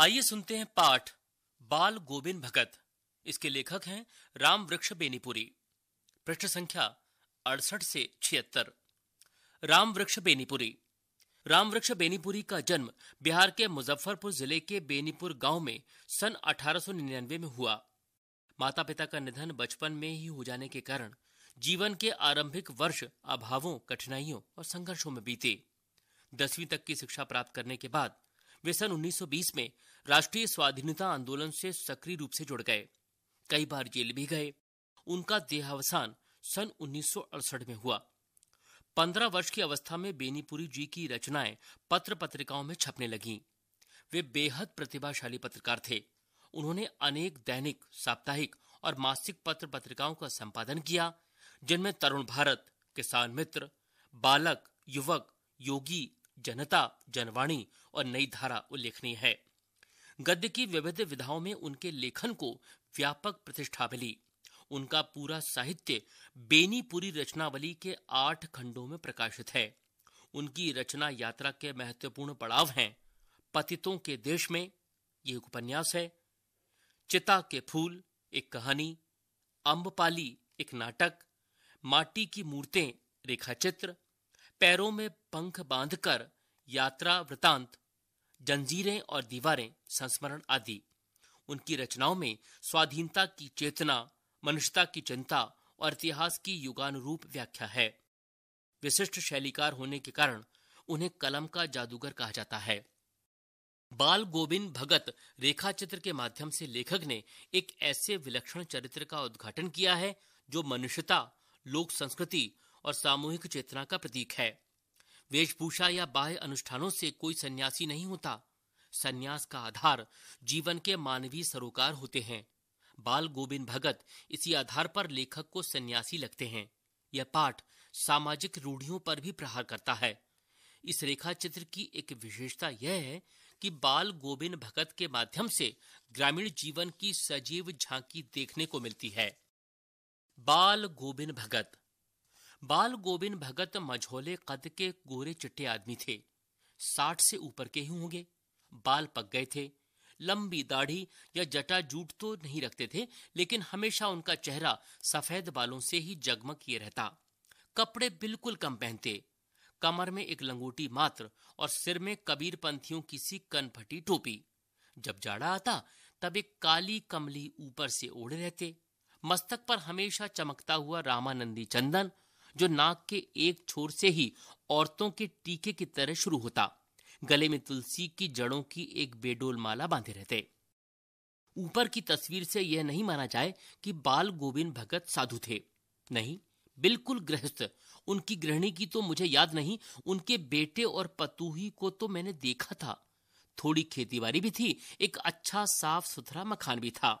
आइए सुनते हैं पाठ बाल गोविंद भगत इसके लेखक हैं राम वृक्ष बेनीपुरी पृष्ठ संख्या अड़सठ से छिहत्तर राम वृक्ष बेनीपुरी राम वृक्ष बेनीपुरी का जन्म बिहार के मुजफ्फरपुर जिले के बेनीपुर गांव में सन 1899 में हुआ माता पिता का निधन बचपन में ही हो जाने के कारण जीवन के आरंभिक वर्ष अभावों कठिनाइयों और संघर्षों में बीते दसवीं तक की शिक्षा प्राप्त करने के बाद वे सन 1920 में राष्ट्रीय स्वाधीनता आंदोलन से सक्रिय रूप से जुड़ गए कई बार जेल भी गए उनका देहावसान सन उन्नीस में हुआ पंद्रह वर्ष की अवस्था में बेनीपुरी जी की रचनाएं पत्र पत्रिकाओं में छपने लगीं वे बेहद प्रतिभाशाली पत्रकार थे उन्होंने अनेक दैनिक साप्ताहिक और मासिक पत्र पत्रिकाओं का संपादन किया जिनमें तरुण भारत किसान मित्र बालक युवक योगी जनता जनवाणी और नई धारा उल्लेखनीय है गद्य की विविध विधाओं में उनके लेखन को व्यापक प्रतिष्ठा मिली उनका पूरा साहित्य बेनीपुरी रचनावली के आठ खंडों में प्रकाशित है उनकी रचना यात्रा के महत्वपूर्ण पड़ाव हैं पतितों के देश में ये उपन्यास है चिता के फूल एक कहानी अम्बपाली एक नाटक माटी की मूर्तें रेखाचित्र पैरों में पंख बांधकर यात्रा वृतांत जंजीरें और दीवारें संस्मरण आदि उनकी रचनाओं में स्वाधीनता की चेतना मनुष्यता की चिंता और इतिहास की युगानुरूप व्याख्या है विशिष्ट शैलीकार होने के कारण उन्हें कलम का जादूगर कहा जाता है बाल गोविंद भगत रेखा चित्र के माध्यम से लेखक ने एक ऐसे विलक्षण चरित्र का उद्घाटन किया है जो मनुष्यता लोक संस्कृति और सामूहिक चेतना का प्रतीक है वेशभूषा या बाह्य अनुष्ठानों से कोई सन्यासी नहीं होता सन्यास का आधार जीवन के मानवीय सरोकार होते हैं बाल गोविंद भगत इसी आधार पर लेखक को सन्यासी लगते हैं यह पाठ सामाजिक रूढ़ियों पर भी प्रहार करता है इस रेखा चित्र की एक विशेषता यह है कि बाल गोविंद भगत के माध्यम से ग्रामीण जीवन की सजीव झांकी देखने को मिलती है बाल गोविंद भगत बाल गोविंद भगत मझोले कद के गोरे चिट्टे आदमी थे साठ से ऊपर के ही होंगे बाल पक गए थे लंबी दाढ़ी या जटा जूट तो नहीं रखते थे लेकिन हमेशा उनका चेहरा सफेद बालों से ही जगमग किए रहता कपड़े बिल्कुल कम पहनते कमर में एक लंगोटी मात्र और सिर में कबीर पंथियों की सी कनफटी टोपी जब जाड़ा आता तब एक काली कमली ऊपर से ओढ़े रहते मस्तक पर हमेशा चमकता हुआ रामानंदी चंदन जो नाक के एक छोर से ही औरतों के टीके की तरह शुरू होता गले में तुलसी की जड़ों की एक बेडोल माला बांधे रहते ऊपर की तस्वीर से यह नहीं माना जाए कि बाल गोविंद भगत साधु थे नहीं बिल्कुल गृहस्थ उनकी गृहिणी की तो मुझे याद नहीं उनके बेटे और पतूही को तो मैंने देखा था थोड़ी खेतीबारी भी थी एक अच्छा साफ सुथरा मखान भी था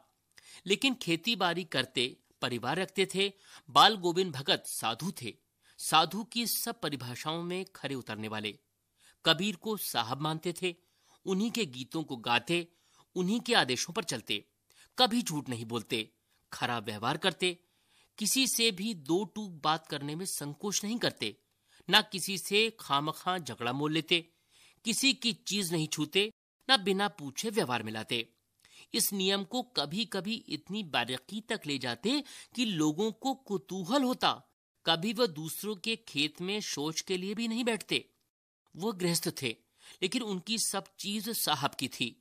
लेकिन खेतीबारी करते परिवार रखते थे बाल गोविंद भगत साधु थे साधु की सब परिभाषाओं में खरे उतरने वाले कबीर को साहब मानते थे उन्हीं के गीतों को गाते उन्हीं के आदेशों पर चलते कभी झूठ नहीं बोलते खरा व्यवहार करते किसी से भी दो टूक बात करने में संकोच नहीं करते ना किसी से खामखा झगड़ा मोल लेते किसी की चीज नहीं छूते ना बिना पूछे व्यवहार मिलाते इस नियम को कभी कभी इतनी बारीकी तक ले जाते कि लोगों को कुतूहल होता कभी वह दूसरों के खेत में शोच के लिए भी नहीं बैठते वह गृहस्थ थे लेकिन उनकी सब चीज साहब की थी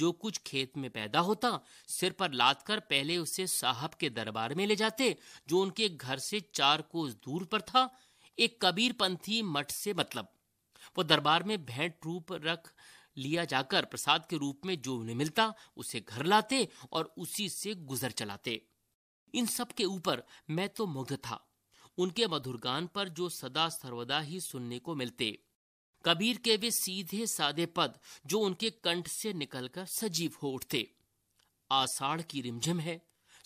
जो कुछ खेत में पैदा होता सिर पर लाद कर पहले उसे साहब के दरबार में ले जाते जो उनके घर से चार कोस दूर पर था एक पंथी मठ से मतलब वो दरबार में भेंट रूप रख लिया जाकर प्रसाद के रूप में जो उन्हें मिलता उसे घर लाते और उसी से गुजर चलाते इन सब के ऊपर मैं तो मुग्ध था उनके मधुर गान पर जो सदा सर्वदा ही सुनने को मिलते कबीर के वे सीधे सादे पद जो उनके कंठ से निकलकर सजीव हो उठते आषाढ़ की रिमझिम है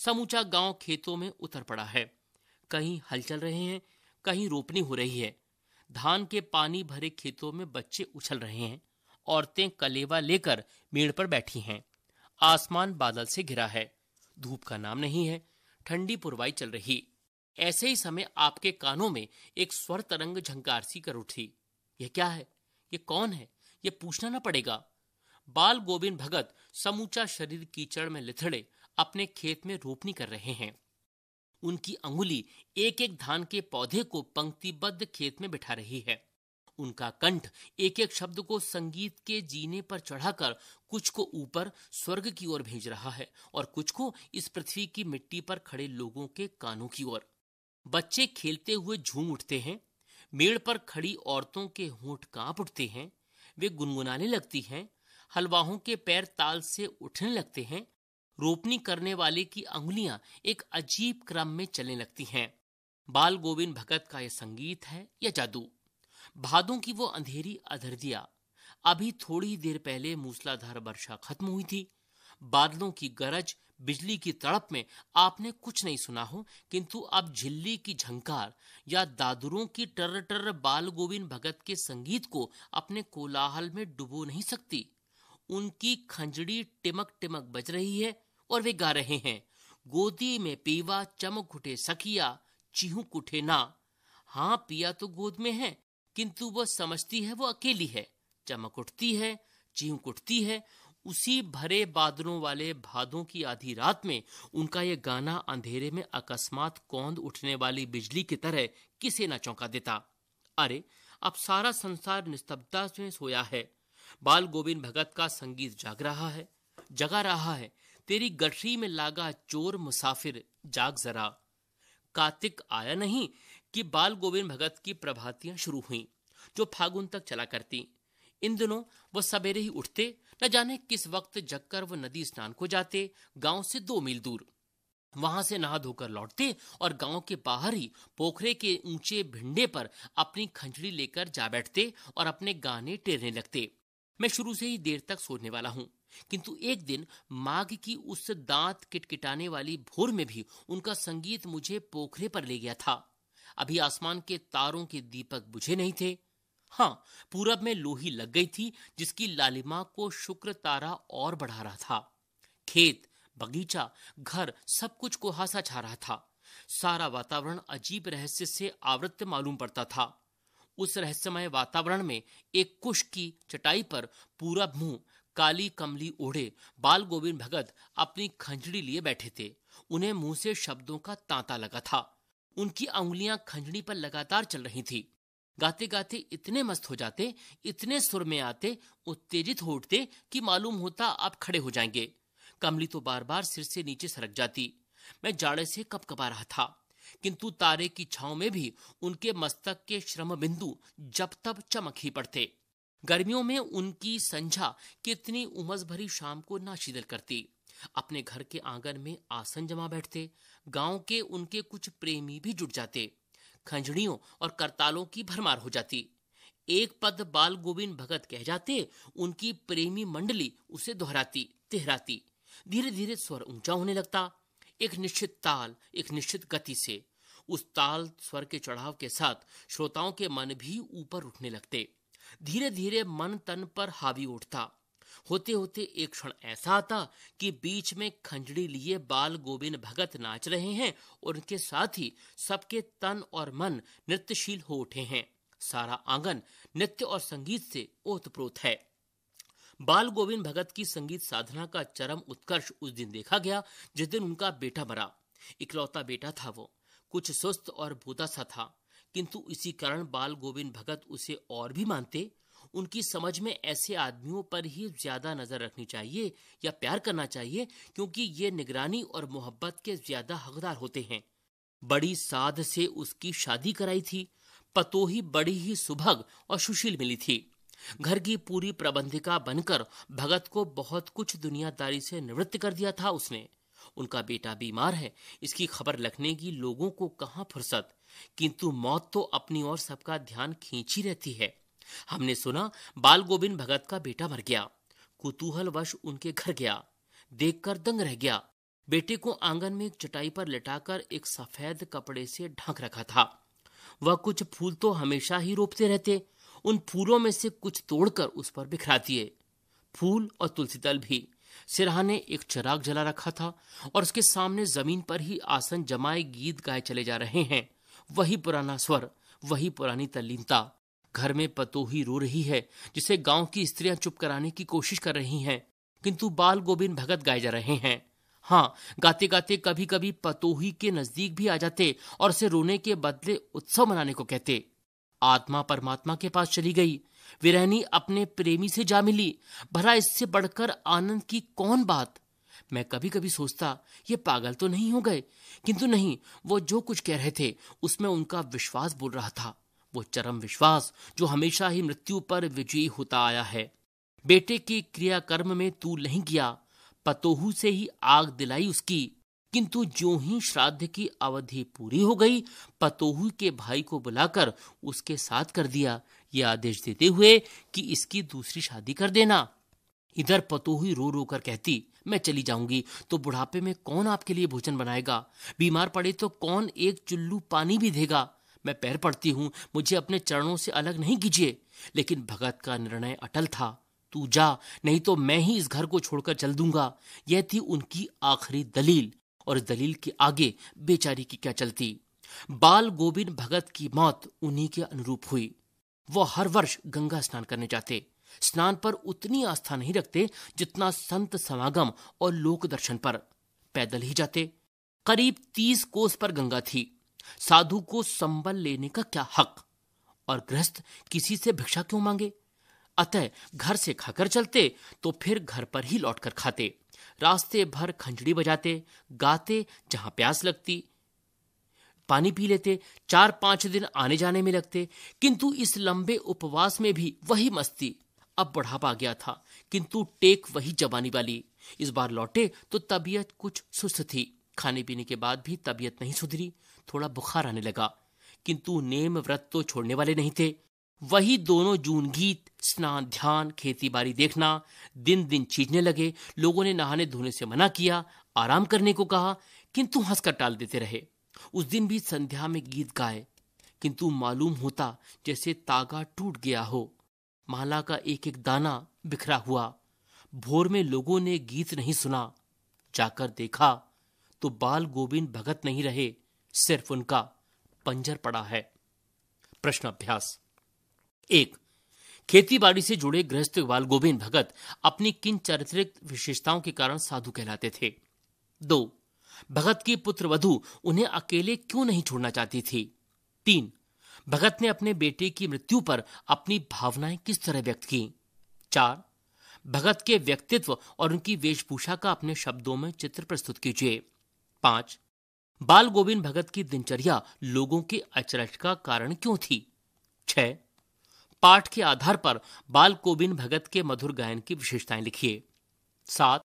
समूचा गांव खेतों में उतर पड़ा है कहीं हल चल रहे हैं कहीं रोपनी हो रही है धान के पानी भरे खेतों में बच्चे उछल रहे हैं औरतें कलेवा लेकर मेड़ पर बैठी हैं आसमान बादल से घिरा है धूप का नाम नहीं है ठंडी पुरवाई चल रही ऐसे ही समय आपके कानों में एक स्वर तरंग झंकार सी कर उठी यह क्या है ये कौन है ये पूछना न पड़ेगा बाल गोविंद भगत समूचा शरीर कीचड़ में लिथड़े अपने खेत में रोपनी कर रहे हैं उनकी अंगुली एक एक धान के पौधे को पंक्तिबद्ध खेत में बिठा रही है उनका कंठ एक एक शब्द को संगीत के जीने पर चढ़ाकर कुछ को ऊपर स्वर्ग की ओर भेज रहा है और कुछ को इस पृथ्वी की मिट्टी पर खड़े लोगों के कानों की ओर बच्चे खेलते हुए झूम उठते हैं मेड़ पर खड़ी औरतों के होंठ कांप उठते हैं वे गुनगुनाने लगती हैं हलवाहों के पैर ताल से उठने लगते हैं रोपनी करने वाले की अंगुलियां एक अजीब क्रम में चलने लगती हैं बाल गोविंद भगत का यह संगीत है या जादू भादों की वो अंधेरी अधर दिया अभी थोड़ी देर पहले मूसलाधार वर्षा खत्म हुई थी बादलों की गरज बिजली की तड़प में आपने कुछ नहीं सुना हो किंतु अब झिल्ली की झंकार या दादुरों की टर्र टर्र बाल गोविंद भगत के संगीत को अपने कोलाहल में डुबो नहीं सकती उनकी खंजड़ी टिमक टिमक बज रही है और वे गा रहे हैं गोदी में पीवा चमक उठे सखिया चीहू कुठे ना हाँ पिया तो गोद में है किंतु वह समझती है वो अकेली है चमक उठती है चींक उठती है उसी भरे बादलों वाले भादों की आधी रात में उनका यह गाना अंधेरे में अकस्मात कौंद उठने वाली बिजली की तरह किसे न चौंका देता अरे अब सारा संसार निस्तब्धता से सोया है बाल गोविंद भगत का संगीत जाग रहा है जगा रहा है तेरी गठरी में लागा चोर मुसाफिर जाग जरा कार्तिक आया नहीं कि बाल गोविंद भगत की प्रभातियां शुरू हुई जो फागुन तक चला करती इन दिनों वो सवेरे ही उठते न जाने किस वक्त जगकर वो नदी स्नान को जाते गांव से दो मील दूर वहां से नहा धोकर लौटते और गांव के बाहर ही पोखरे के ऊंचे भिंडे पर अपनी खंजड़ी लेकर जा बैठते और अपने गाने टेरने लगते मैं शुरू से ही देर तक सोने वाला हूं किंतु एक दिन माघ की उस दांत किटकिटाने वाली भोर में भी उनका संगीत मुझे पोखरे पर ले गया था अभी आसमान के तारों के दीपक बुझे नहीं थे हाँ पूरब में लोही लग गई थी जिसकी लालिमा को शुक्र तारा और बढ़ा रहा था खेत बगीचा घर सब कुछ कुहासा छा रहा था सारा वातावरण अजीब रहस्य से आवृत मालूम पड़ता था उस रहस्यमय वातावरण में एक कुश की चटाई पर पूरा मुंह काली कमली ओढ़े बाल गोविंद भगत अपनी खंजड़ी लिए बैठे थे उन्हें मुंह से शब्दों का तांता लगा था उनकी उंगलियां खंजनी पर लगातार चल रही थी गाते गाते इतने मस्त हो जाते इतने सुर में आते उत्तेजित हो उठते कि मालूम होता आप खड़े हो जाएंगे कमली तो बार बार सिर से नीचे सरक जाती मैं जाड़े से कप कपा रहा था किंतु तारे की छाव में भी उनके मस्तक के श्रम बिंदु जब तब चमक ही पड़ते गर्मियों में उनकी संझा कितनी उमस भरी शाम को नाशीदल करती अपने घर के आंगन में आसन जमा बैठते गांव के उनके कुछ प्रेमी भी जुट जाते खंजड़ियों और करतालों की भरमार हो जाती एक पद बाल गोविंद भगत कह जाते उनकी प्रेमी मंडली उसे दोहराती तेहराती धीरे धीरे स्वर ऊंचा होने लगता एक निश्चित ताल एक निश्चित गति से उस ताल स्वर के चढ़ाव के साथ श्रोताओं के मन भी ऊपर उठने लगते धीरे धीरे मन तन पर हावी उठता होते होते एक क्षण ऐसा आता कि बीच में खंजड़ी लिए बाल गोविंद भगत नाच रहे हैं और उनके साथ ही सबके तन और मन नृत्यशील हो उठे हैं सारा आंगन नृत्य और संगीत से ओतप्रोत है बाल गोविंद भगत की संगीत साधना का चरम उत्कर्ष उस दिन देखा गया जिस दिन उनका बेटा मरा इकलौता बेटा था वो कुछ सुस्त और भूता सा था किंतु इसी कारण बाल गोविंद भगत उसे और भी मानते उनकी समझ में ऐसे आदमियों पर ही ज्यादा नजर रखनी चाहिए या प्यार करना चाहिए क्योंकि ये निगरानी और मोहब्बत के ज्यादा हकदार होते हैं बड़ी साध से उसकी शादी कराई थी पतोही बड़ी ही सुभग और सुशील मिली थी घर की पूरी प्रबंधिका बनकर भगत को बहुत कुछ दुनियादारी से निवृत्त कर दिया था उसने उनका बेटा बीमार है इसकी खबर लगने की लोगों को कहा फुर्सत किंतु मौत तो अपनी ओर सबका ध्यान खींची रहती है हमने सुना बाल गोविंद भगत का बेटा मर गया कुतूहल वश उनके घर गया देखकर दंग रह गया बेटे को आंगन में एक चटाई पर लटाकर एक सफेद कपड़े से ढक रखा था वह कुछ फूल तो हमेशा ही रोपते रहते उन फूलों में से कुछ तोड़कर उस पर बिखरा दिए फूल और तुलसी दल भी सिरहा ने एक चिराग जला रखा था और उसके सामने जमीन पर ही आसन जमाए गीत गाए चले जा रहे हैं वही पुराना स्वर वही पुरानी तल्लीनता घर में पतोही रो रही है जिसे गांव की स्त्रियां चुप कराने की कोशिश कर रही हैं किंतु बाल गोबिंद भगत गाए जा रहे हैं हाँ गाते गाते कभी कभी पतोही के नजदीक भी आ जाते और उसे रोने के बदले उत्सव मनाने को कहते आत्मा परमात्मा के पास चली गई विरहनी अपने प्रेमी से जा मिली भला इससे बढ़कर आनंद की कौन बात मैं कभी कभी सोचता ये पागल तो नहीं हो गए किंतु नहीं वो जो कुछ कह रहे थे उसमें उनका विश्वास बोल रहा था वो चरम विश्वास जो हमेशा ही मृत्यु पर विजयी होता आया है बेटे के क्रियाकर्म में तू नहीं गया पतोहू से ही आग दिलाई उसकी किंतु जो ही श्राद्ध की अवधि पूरी हो गई पतोहू के भाई को बुलाकर उसके साथ कर दिया यह आदेश देते हुए कि इसकी दूसरी शादी कर देना इधर पतोही रो रो कर कहती मैं चली जाऊंगी तो बुढ़ापे में कौन आपके लिए भोजन बनाएगा बीमार पड़े तो कौन एक चुल्लू पानी भी देगा मैं पैर पड़ती हूँ मुझे अपने चरणों से अलग नहीं कीजिए लेकिन भगत का निर्णय अटल था तू जा नहीं तो मैं ही इस घर को छोड़कर चल दूंगा यह थी उनकी आखिरी दलील और इस दलील के आगे बेचारी की क्या चलती बाल गोविंद भगत की मौत उन्हीं के अनुरूप हुई वह हर वर्ष गंगा स्नान करने जाते स्नान पर उतनी आस्था नहीं रखते जितना संत समागम और लोक दर्शन पर पैदल ही जाते करीब तीस कोस पर गंगा थी साधु को संबल लेने का क्या हक और गृहस्थ किसी से भिक्षा क्यों मांगे अतः घर से खाकर चलते तो फिर घर पर ही लौटकर खाते रास्ते भर खंजड़ी बजाते गाते जहां प्यास लगती पानी पी लेते चार पांच दिन आने जाने में लगते किंतु इस लंबे उपवास में भी वही मस्ती अब बढ़ापा गया था किंतु टेक वही जवानी वाली इस बार लौटे तो तबीयत कुछ सुस्त थी खाने पीने के बाद भी तबीयत नहीं सुधरी थोड़ा बुखार आने लगा किंतु नेम व्रत तो छोड़ने वाले नहीं थे वही दोनों जून गीत स्नान ध्यान खेती बाड़ी देखना दिन दिन चीजने लगे लोगों ने नहाने धोने से मना किया आराम करने को कहा किंतु हंसकर टाल देते रहे उस दिन भी संध्या में गीत गाए किंतु मालूम होता जैसे तागा टूट गया हो माला का एक एक दाना बिखरा हुआ भोर में लोगों ने गीत नहीं सुना जाकर देखा तो बाल गोविंद भगत नहीं रहे सिर्फ उनका पंजर पड़ा है प्रश्न अभ्यास एक खेती बाड़ी से जुड़े गृहस्थ बाल गोविंद भगत अपनी किन चारित्रिक विशेषताओं के कारण साधु कहलाते थे दो भगत की पुत्र वधु उन्हें अकेले क्यों नहीं छोड़ना चाहती थी तीन भगत ने अपने बेटे की मृत्यु पर अपनी भावनाएं किस तरह व्यक्त की चार भगत के व्यक्तित्व और उनकी वेशभूषा का अपने शब्दों में चित्र प्रस्तुत कीजिए पांच बाल गोविंद भगत की दिनचर्या लोगों के अचरज का कारण क्यों थी छह पाठ के आधार पर बाल गोविंद भगत के मधुर गायन की विशेषताएं लिखिए सात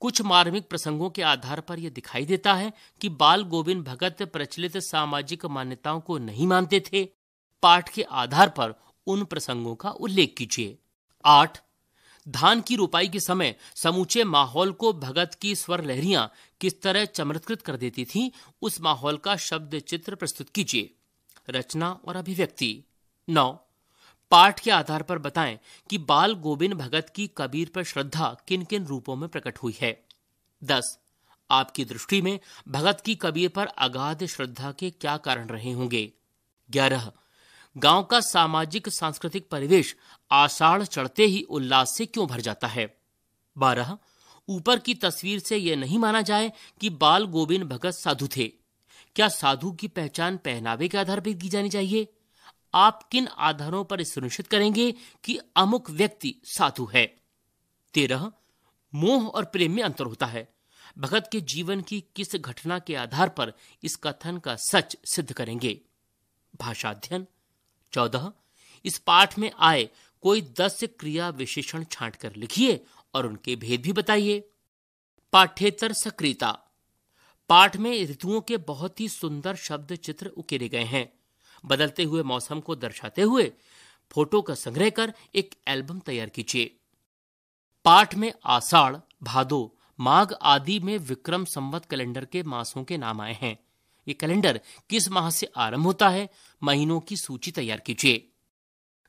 कुछ मार्मिक प्रसंगों के आधार पर यह दिखाई देता है कि बाल गोविंद भगत प्रचलित सामाजिक मान्यताओं को नहीं मानते थे पाठ के आधार पर उन प्रसंगों का उल्लेख कीजिए आठ धान की रोपाई के समय समूचे माहौल को भगत की स्वर लहरियां किस तरह चमत्कृत कर देती थीं उस माहौल का शब्द चित्र प्रस्तुत कीजिए रचना और अभिव्यक्ति नौ पाठ के आधार पर बताएं कि बाल गोविंद भगत की कबीर पर श्रद्धा किन किन रूपों में प्रकट हुई है दस आपकी दृष्टि में भगत की कबीर पर अगाध श्रद्धा के क्या कारण रहे होंगे ग्यारह गांव का सामाजिक सांस्कृतिक परिवेश आषाढ़ चढ़ते ही उल्लास से क्यों भर जाता है बारह ऊपर की तस्वीर से यह नहीं माना जाए कि बाल गोविंद भगत साधु थे क्या साधु की पहचान पहनावे के आधार पर की जानी चाहिए आप किन आधारों पर सुनिश्चित करेंगे कि अमुक व्यक्ति साधु है तेरह मोह और प्रेम में अंतर होता है भगत के जीवन की किस घटना के आधार पर इस कथन का सच सिद्ध करेंगे भाषाध्यन चौदह इस पाठ में आए कोई दस क्रिया विशेषण छांट कर लिखिए और उनके भेद भी बताइए पाठ्येतर सक्रियता पाठ में ऋतुओं के बहुत ही सुंदर शब्द चित्र उकेरे गए हैं बदलते हुए मौसम को दर्शाते हुए फोटो का संग्रह कर एक एल्बम तैयार कीजिए पाठ में आषाढ़ भादो माघ आदि में विक्रम संवत कैलेंडर के मासों के नाम आए हैं ये कैलेंडर किस माह से आरंभ होता है महीनों की सूची तैयार कीजिए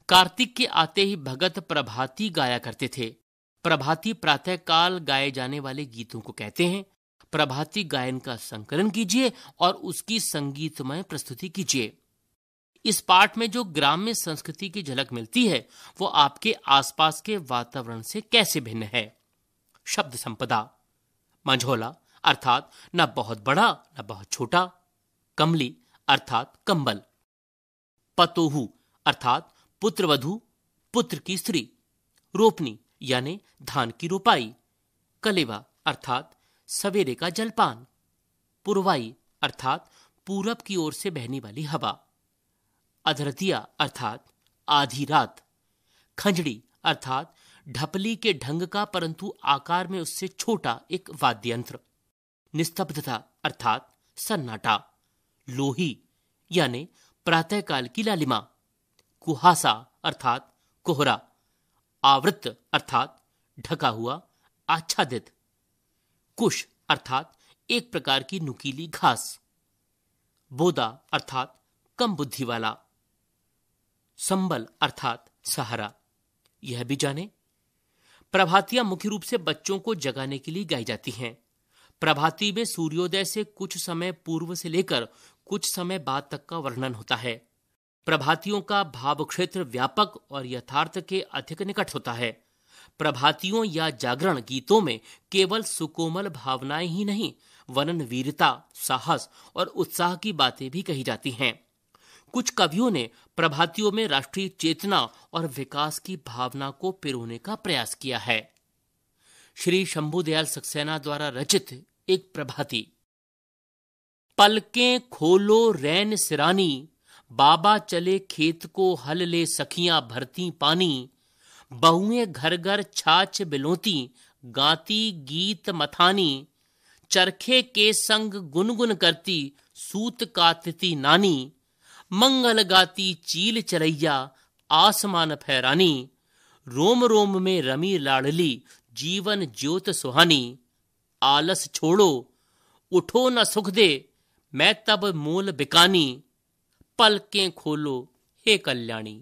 कार्तिक के आते ही भगत प्रभाती गाया करते थे प्रभाती प्रातः काल गाए जाने वाले गीतों को कहते हैं प्रभाती गायन का संकलन कीजिए और उसकी संगीतमय प्रस्तुति कीजिए इस पाठ में जो ग्राम्य संस्कृति की झलक मिलती है वो आपके आसपास के वातावरण से कैसे भिन्न है शब्द संपदा मंझोला अर्थात न बहुत बड़ा न बहुत छोटा कमली अर्थात कंबल पतोहू अर्थात पुत्रवधु पुत्र की स्त्री रोपनी यानी धान की रोपाई कलेवा अर्थात सवेरे का जलपान पुरवाई अर्थात पूरब की ओर से बहने वाली हवा अधरतिया अर्थात आधी रात खंजड़ी अर्थात ढपली के ढंग का परंतु आकार में उससे छोटा एक वाद्यंत्र निस्तब्धता अर्थात सन्नाटा लोही यानी प्रातःकाल की लालिमा कुहासा अर्थात कोहरा आवृत अर्थात ढका हुआ आच्छादित कुश अर्थात एक प्रकार की नुकीली घास बोदा अर्थात कम बुद्धि वाला संबल अर्थात सहारा यह भी जाने प्रभातियां मुख्य रूप से बच्चों को जगाने के लिए गाई जाती हैं प्रभाती में सूर्योदय से कुछ समय पूर्व से लेकर कुछ समय बाद तक का वर्णन होता है प्रभातियों का भाव क्षेत्र व्यापक और यथार्थ के अधिक निकट होता है प्रभातियों या जागरण गीतों में केवल सुकोमल भावनाएं ही नहीं वर्णन वीरता साहस और उत्साह की बातें भी कही जाती हैं कुछ कवियों ने प्रभातियों में राष्ट्रीय चेतना और विकास की भावना को पिरोने का प्रयास किया है श्री शंभुदयाल सक्सेना द्वारा रचित एक प्रभाती पलकें खोलो रैन सिरानी बाबा चले खेत को हल ले सखियां भरती पानी बहुएं घर घर छाछ बिलोती गाती गीत मथानी चरखे के संग गुनगुन करती सूत कातती नानी मंगल गाती चील चरैया आसमान फहरानी रोम रोम में रमी लाडली जीवन ज्योत सुहानी आलस छोड़ो उठो न सुख दे मैं तब मूल बिकानी पलकें खोलो हे कल्याणी